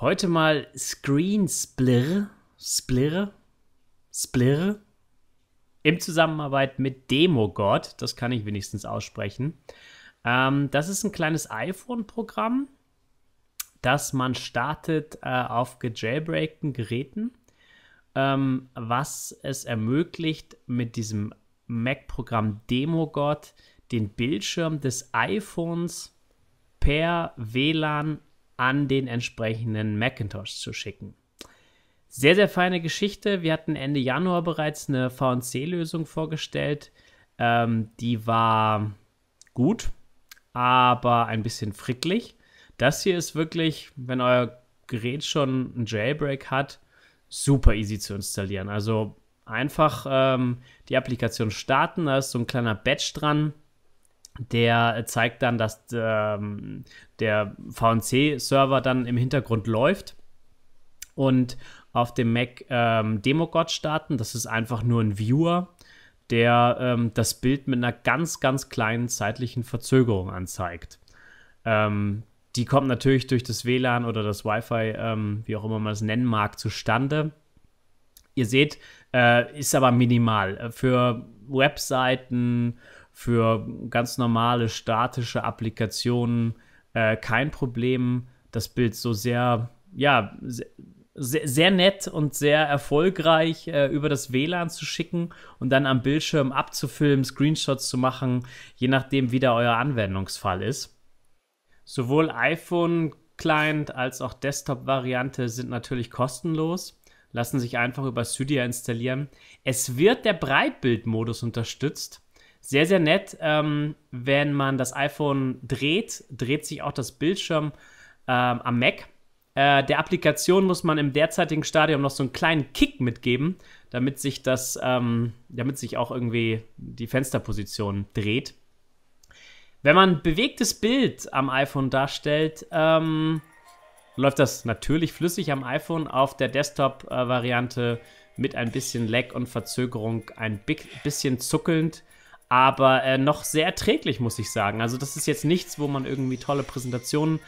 Heute mal Screen Splirr, Splirr, Splirr im Zusammenarbeit mit Demogod. Das kann ich wenigstens aussprechen. Ähm, das ist ein kleines iPhone-Programm, das man startet äh, auf gejailbreakten Geräten, ähm, was es ermöglicht, mit diesem Mac-Programm Demogod den Bildschirm des iPhones per WLAN an den entsprechenden Macintosh zu schicken. Sehr, sehr feine Geschichte. Wir hatten Ende Januar bereits eine VNC-Lösung vorgestellt. Ähm, die war gut, aber ein bisschen fricklich. Das hier ist wirklich, wenn euer Gerät schon einen Jailbreak hat, super easy zu installieren. Also einfach ähm, die Applikation starten, da ist so ein kleiner Batch dran der zeigt dann, dass ähm, der VNC-Server dann im Hintergrund läuft und auf dem Mac ähm, Demogod starten. Das ist einfach nur ein Viewer, der ähm, das Bild mit einer ganz, ganz kleinen zeitlichen Verzögerung anzeigt. Ähm, die kommt natürlich durch das WLAN oder das Wi-Fi, ähm, wie auch immer man es nennen mag, zustande. Ihr seht, äh, ist aber minimal. Für Webseiten, für ganz normale statische Applikationen äh, kein Problem, das Bild so sehr, ja, sehr, sehr nett und sehr erfolgreich äh, über das WLAN zu schicken und dann am Bildschirm abzufilmen, Screenshots zu machen, je nachdem, wie da euer Anwendungsfall ist. Sowohl iPhone Client als auch Desktop-Variante sind natürlich kostenlos, lassen sich einfach über Cydia installieren. Es wird der Breitbildmodus unterstützt. Sehr, sehr nett. Ähm, wenn man das iPhone dreht, dreht sich auch das Bildschirm ähm, am Mac. Äh, der Applikation muss man im derzeitigen Stadium noch so einen kleinen Kick mitgeben, damit sich das, ähm, damit sich auch irgendwie die Fensterposition dreht. Wenn man ein bewegtes Bild am iPhone darstellt, ähm, läuft das natürlich flüssig am iPhone, auf der Desktop-Variante mit ein bisschen Lag und Verzögerung, ein bisschen zuckelnd aber äh, noch sehr erträglich, muss ich sagen. Also das ist jetzt nichts, wo man irgendwie tolle Präsentationen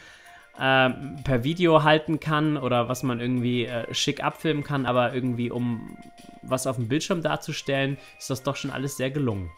äh, per Video halten kann oder was man irgendwie äh, schick abfilmen kann, aber irgendwie um was auf dem Bildschirm darzustellen, ist das doch schon alles sehr gelungen.